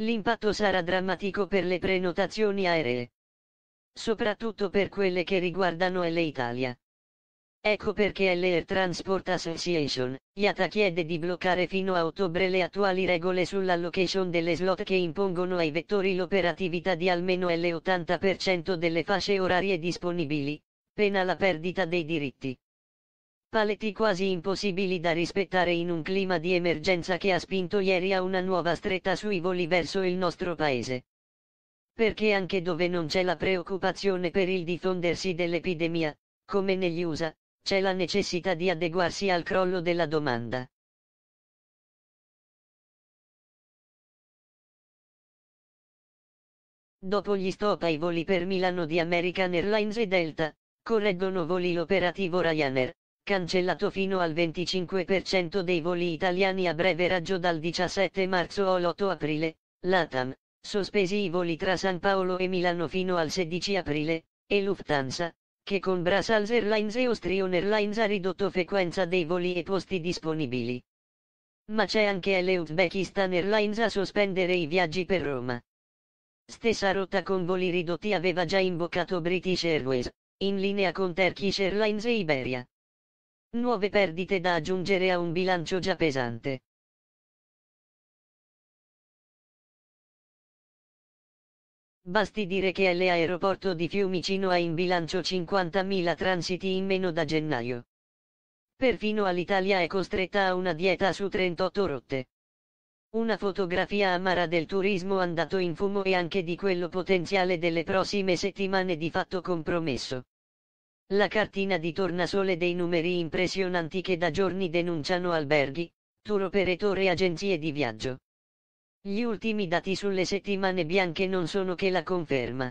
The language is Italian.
L'impatto sarà drammatico per le prenotazioni aeree. Soprattutto per quelle che riguardano Italia. Ecco perché l'Air Transport Association, IATA chiede di bloccare fino a ottobre le attuali regole sull'allocation delle slot che impongono ai vettori l'operatività di almeno l'80% delle fasce orarie disponibili, pena la perdita dei diritti paletti quasi impossibili da rispettare in un clima di emergenza che ha spinto ieri a una nuova stretta sui voli verso il nostro paese. Perché anche dove non c'è la preoccupazione per il diffondersi dell'epidemia, come negli USA, c'è la necessità di adeguarsi al crollo della domanda. Dopo gli stop ai voli per Milano di American Airlines e Delta, correggono voli l'operativo Ryanair, cancellato fino al 25% dei voli italiani a breve raggio dal 17 marzo o l'8 aprile, l'ATAM, sospesi i voli tra San Paolo e Milano fino al 16 aprile, e Lufthansa, che con Brussels Airlines e Austrian Airlines ha ridotto frequenza dei voli e posti disponibili. Ma c'è anche l'Euzbekistan Airlines a sospendere i viaggi per Roma. Stessa rotta con voli ridotti aveva già imboccato British Airways, in linea con Turkish Airlines e Iberia. Nuove perdite da aggiungere a un bilancio già pesante. Basti dire che l'aeroporto di Fiumicino ha in bilancio 50.000 transiti in meno da gennaio. Perfino all'Italia è costretta a una dieta su 38 rotte. Una fotografia amara del turismo andato in fumo e anche di quello potenziale delle prossime settimane di fatto compromesso. La cartina di tornasole dei numeri impressionanti che da giorni denunciano alberghi, tour operatori e agenzie di viaggio. Gli ultimi dati sulle settimane bianche non sono che la conferma.